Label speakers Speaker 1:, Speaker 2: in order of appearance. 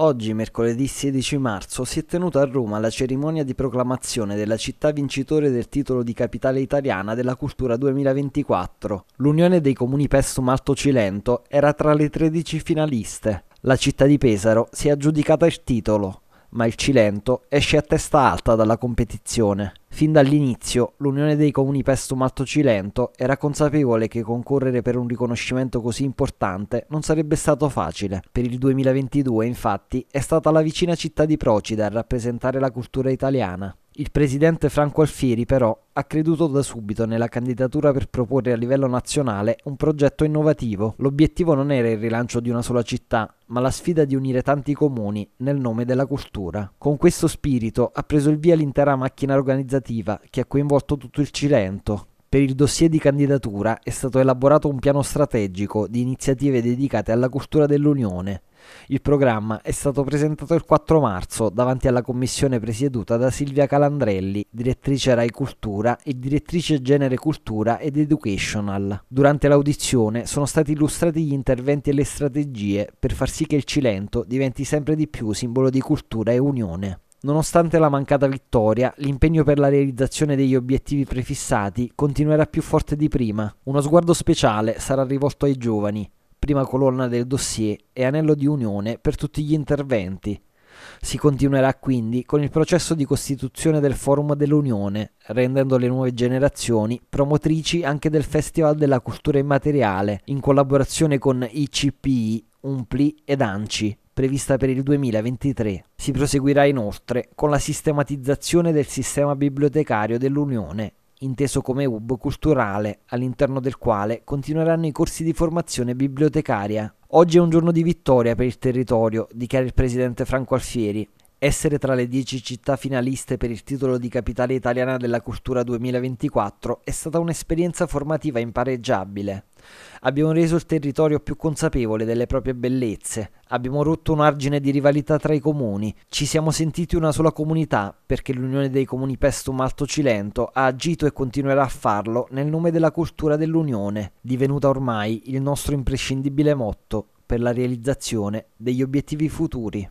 Speaker 1: Oggi, mercoledì 16 marzo, si è tenuta a Roma la cerimonia di proclamazione della città vincitore del titolo di capitale italiana della cultura 2024. L'Unione dei Comuni Pestum Malto Cilento era tra le 13 finaliste. La città di Pesaro si è aggiudicata il titolo ma il Cilento esce a testa alta dalla competizione. Fin dall'inizio l'Unione dei Comuni Pestum Alto Cilento era consapevole che concorrere per un riconoscimento così importante non sarebbe stato facile. Per il 2022 infatti è stata la vicina città di Procida a rappresentare la cultura italiana. Il presidente Franco Alfieri però ha creduto da subito nella candidatura per proporre a livello nazionale un progetto innovativo. L'obiettivo non era il rilancio di una sola città, ma la sfida di unire tanti comuni nel nome della cultura. Con questo spirito ha preso il via l'intera macchina organizzativa che ha coinvolto tutto il Cilento, per il dossier di candidatura è stato elaborato un piano strategico di iniziative dedicate alla cultura dell'Unione, il programma è stato presentato il 4 marzo davanti alla commissione presieduta da Silvia Calandrelli, direttrice Rai Cultura e direttrice Genere Cultura ed Educational. Durante l'audizione sono stati illustrati gli interventi e le strategie per far sì che il Cilento diventi sempre di più simbolo di cultura e unione. Nonostante la mancata vittoria, l'impegno per la realizzazione degli obiettivi prefissati continuerà più forte di prima. Uno sguardo speciale sarà rivolto ai giovani, prima colonna del dossier e anello di unione per tutti gli interventi. Si continuerà quindi con il processo di costituzione del Forum dell'Unione, rendendo le nuove generazioni promotrici anche del Festival della Cultura Immateriale, in collaborazione con ICPI, UMPLI ed ANCI, prevista per il 2023. Si proseguirà inoltre con la sistematizzazione del sistema bibliotecario dell'Unione inteso come hub culturale, all'interno del quale continueranno i corsi di formazione bibliotecaria. Oggi è un giorno di vittoria per il territorio, dichiara il presidente Franco Alfieri. Essere tra le 10 città finaliste per il titolo di Capitale Italiana della Cultura 2024 è stata un'esperienza formativa impareggiabile. Abbiamo reso il territorio più consapevole delle proprie bellezze, abbiamo rotto un argine di rivalità tra i comuni, ci siamo sentiti una sola comunità perché l'Unione dei Comuni Pestum Alto Cilento ha agito e continuerà a farlo nel nome della cultura dell'Unione, divenuta ormai il nostro imprescindibile motto per la realizzazione degli obiettivi futuri.